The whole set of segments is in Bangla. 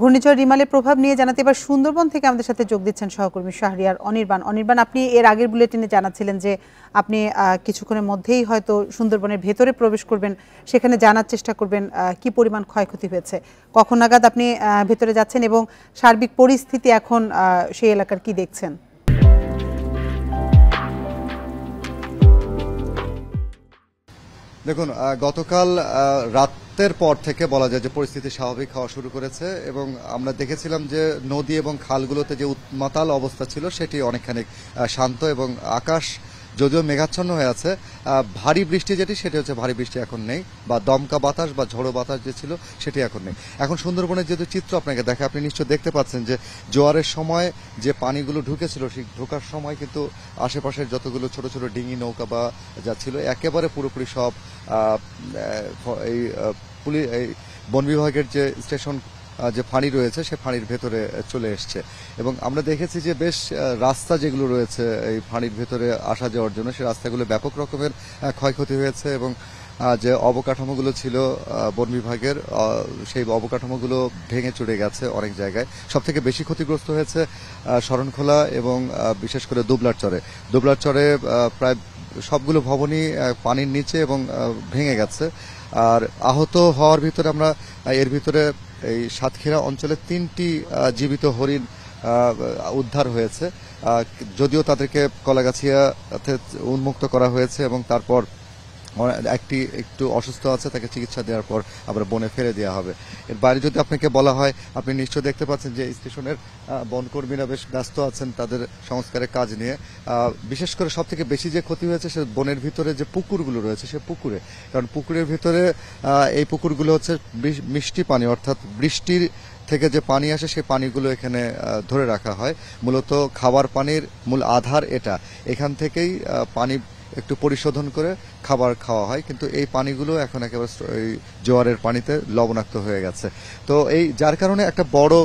ঘূর্ণিঝড় রিমালের প্রভাব নিয়ে জানাতে এবার সুন্দরবন থেকে আমাদের সাথে যোগ দিচ্ছেন সহকর্মী শাহরিয়ার অনির্বাণ অনির্বাণ আপনি এর আগের বুলেটিনে জানাচ্ছিলেন যে আপনি কিছুক্ষণের মধ্যেই হয়তো সুন্দরবনের ভেতরে প্রবেশ করবেন সেখানে জানার চেষ্টা করবেন কি পরিমাণ ক্ষয়ক্ষতি হয়েছে কখন নাগাদ আপনি ভেতরে যাচ্ছেন এবং সার্বিক পরিস্থিতি এখন সেই এলাকার কি দেখছেন দেখুন গতকাল রাতের পর থেকে বলা যায় যে পরিস্থিতি স্বাভাবিক হওয়া শুরু করেছে এবং আমরা দেখেছিলাম যে নদী এবং খালগুলোতে যে উৎমাতাল অবস্থা ছিল সেটি অনেকখানি শান্ত এবং আকাশ যদিও মেঘাচ্ছন্ন হয়ে আছে ভারী বৃষ্টি যেটি সেটি হচ্ছে ভারী বৃষ্টি এখন নেই বা দমকা বাতাস বা ঝড়ো বাতাস যে ছিল সেটি এখন নেই এখন সুন্দরবনের যেহেতু চিত্র আপনাকে দেখে আপনি নিশ্চয় দেখতে পাচ্ছেন যে জোয়ারের সময় যে পানিগুলো ঢুকেছিল সেই ঢোকার সময় কিন্তু আশেপাশের যতগুলো ছোট ছোট ডিঙি নৌকা বা যা ছিল একেবারে পুরোপুরি সব এই পুলিশ বন বিভাগের যে স্টেশন যে ফাঁড়ি রয়েছে সে ফাঁড়ির ভেতরে চলে এসছে এবং আমরা দেখেছি যে বেশ রাস্তা যেগুলো রয়েছে এই ফাঁড়ির ভেতরে আসা যাওয়ার জন্য সে রাস্তাগুলো ব্যাপক রকমের ক্ষয়ক্ষতি হয়েছে এবং যে অবকাঠামোগুলো ছিল বন বিভাগের সেই অবকাঠামোগুলো ভেঙে চড়ে গেছে অনেক জায়গায় সব থেকে বেশি ক্ষতিগ্রস্ত হয়েছে শরণখোলা এবং বিশেষ করে দুবলার চরে দুবলার চরে প্রায় সবগুলো ভবনই পানির নিচে এবং ভেঙে গেছে আর আহত হওয়ার ভিতরে আমরা এর ভিতরে এই সাতক্ষীরা অঞ্চলে তিনটি জীবিত হরিণ উদ্ধার হয়েছে যদিও তাদেরকে কলাগাছিয়াতে উন্মুক্ত করা হয়েছে এবং তারপর একটি একটু অসুস্থ আছে তাকে চিকিৎসা দেওয়ার পর আবার বনে ফেলে দেওয়া হবে এর বাইরে যদি আপনাকে বলা হয় আপনি নিশ্চয় দেখতে পাচ্ছেন যে স্টেশনের বনকর্মীরা বেশ ব্যস্ত আছেন তাদের সংস্কারের কাজ নিয়ে বিশেষ করে সব থেকে বেশি যে ক্ষতি হয়েছে সে বনের ভিতরে যে পুকুরগুলো রয়েছে সে পুকুরে কারণ পুকুরের ভিতরে এই পুকুরগুলো হচ্ছে মিষ্টি পানি অর্থাৎ বৃষ্টির থেকে যে পানি আসে সেই পানিগুলো এখানে ধরে রাখা হয় মূলত খাবার পানির মূল আধার এটা এখান থেকেই পানি একটু পরিশোধন করে খাবার খাওয়া হয় কিন্তু এই পানিগুলো এখন একেবারে জোয়ারের পানিতে লবণাক্ত হয়ে গেছে তো এই যার কারণে একটা বড়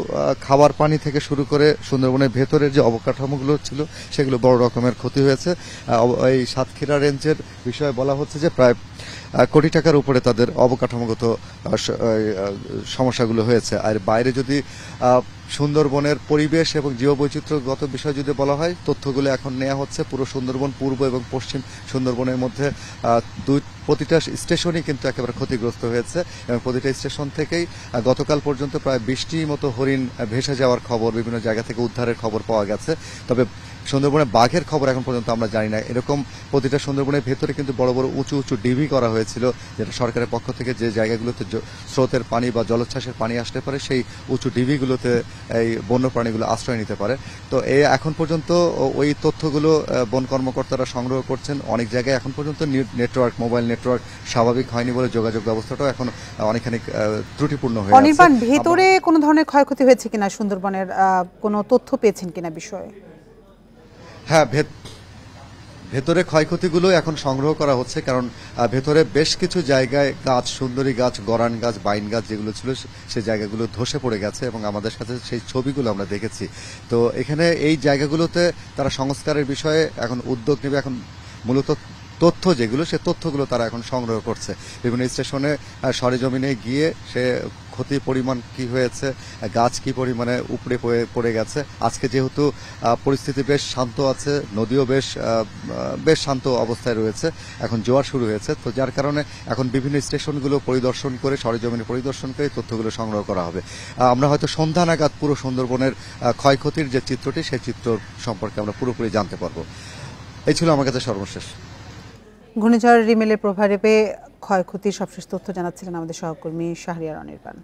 খাবার পানি থেকে শুরু করে সুন্দরবনের ভেতরের যে অবকাঠামোগুলো ছিল সেগুলো বড় রকমের ক্ষতি হয়েছে এই সাতক্ষীরা রেঞ্জের বিষয়ে বলা হচ্ছে যে প্রায় কোটি টাকার উপরে তাদের অবকাঠামোগত সমস্যাগুলো হয়েছে আর বাইরে যদি সুন্দরবনের পরিবেশ এবং জীববৈচিত্র্যগত বিষয় যদি বলা হয় তথ্যগুলো এখন নেওয়া হচ্ছে পুরো সুন্দরবন পূর্ব এবং পশ্চিম সুন্দরবনের মধ্যে দুই প্রতিটা স্টেশনই কিন্তু একেবারে ক্ষতিগ্রস্ত হয়েছে এবং প্রতিটা স্টেশন থেকেই গতকাল পর্যন্ত প্রায় বিশটি মতো হরিণ ভেসে যাওয়ার খবর বিভিন্ন জায়গা থেকে উদ্ধারের খবর পাওয়া গেছে তবে সুন্দরবনে বাঘের খবর এখন পর্যন্ত আমরা জানি না এরকম প্রতিটা সুন্দরবনের ভেতরে কিন্তু বড় বড় উঁচু উঁচু ডিবি করা হয়েছিল যেটা সরকারের পক্ষ থেকে যে জায়গাগুলোতে স্রোতের পানি বা জলোচ্ছ্বাসের পানি আসতে পারে সেই উঁচু ডিবিগুলোতে এই বন্য প্রাণীগুলো আশ্রয় নিতে পারে তো এ এখন পর্যন্ত ওই তথ্যগুলো বন কর্মকর্তারা সংগ্রহ করছেন অনেক জায়গায় এখন পর্যন্ত নেটওয়ার্ক মোবাইল নেটওয়ার্ক স্বাভাবিক হয়নি বলে যোগাযোগ ব্যবস্থাটাও এখন অনেকখানি ত্রুটিপূর্ণ হয়েছে ভেতরে কোনো ধরনের ক্ষয়ক্ষতি হয়েছে কিনা সুন্দরবনের কোনো তথ্য পেয়েছেন কিনা বিষয়ে হ্যাঁ ভেত ভেতরে ক্ষয়ক্ষতিগুলো এখন সংগ্রহ করা হচ্ছে কারণ ভেতরে বেশ কিছু জায়গায় গাছ সুন্দরী গাছ গরান গাছ বাইন গাছ যেগুলো ছিল সেই জায়গাগুলো ধসে পড়ে গেছে এবং আমাদের সাথে সেই ছবিগুলো আমরা দেখেছি তো এখানে এই জায়গাগুলোতে তারা সংস্কারের বিষয়ে এখন উদ্যোগ নেবে এখন মূলত তথ্য যেগুলো সে তথ্যগুলো তারা এখন সংগ্রহ করছে বিভিন্ন স্টেশনে সরেজমিনে গিয়ে সে ক্ষতির পরিমাণ কি হয়েছে গাছ কি পরিমাণে উপড়ে পড়ে গেছে আজকে যেহেতু পরিস্থিতি বেশ শান্ত আছে নদীও বেশ বেশ শান্ত অবস্থায় রয়েছে এখন জোয়ার শুরু হয়েছে তো যার কারণে এখন বিভিন্ন স্টেশনগুলো পরিদর্শন করে সরেজমিনে পরিদর্শন করে তথ্যগুলো সংগ্রহ করা হবে আমরা হয়তো সন্ধ্যা নাগাদ পুরো সুন্দরবনের ক্ষয়ক্ষতির যে চিত্রটি সেই চিত্র সম্পর্কে আমরা পুরোপুরি জানতে পারবো এই ছিল আমার কাছে সর্বশেষ ঘূর্ণিঝড় রিমেলের প্রভাবে ক্ষয়ক্ষতির সবশেষ তথ্য জানাচ্ছিলেন আমাদের সহকর্মী শাহরিয়ার অনির্বাণ